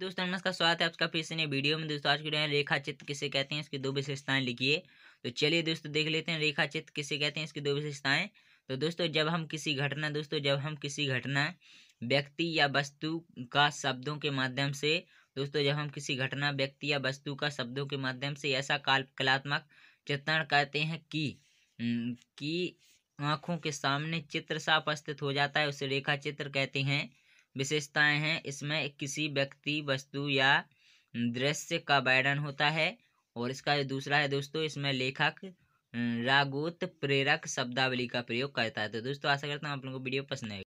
दोस्तों नमस्कार स्वागत है आपका फिर से नए वीडियो में दोस्तों आज के रेखा चित्र किसे कहते हैं इसकी दो विशेषताएं लिखिए तो चलिए दोस्तों देख लेते हैं रेखा चित्र किसे कहते हैं इसकी दो विशेषताएं तो दोस्तों जब हम किसी घटना दोस्तों जब हम किसी घटना व्यक्ति या वस्तु का शब्दों के माध्यम से दोस्तों जब हम किसी घटना व्यक्ति या वस्तु का शब्दों के माध्यम से ऐसा काल कलात्मक चित्रण कहते हैं कि कि आँखों के सामने चित्र सा उपस्थित हो जाता है उसे रेखा चित्र कहते हैं विशेषताएं हैं इसमें किसी व्यक्ति वस्तु या दृश्य का वर्णन होता है और इसका दूसरा है दोस्तों इसमें लेखक रागोत प्रेरक शब्दावली का प्रयोग करता है तो दोस्तों आशा करता हूँ आप लोगों को वीडियो पसंद आएगी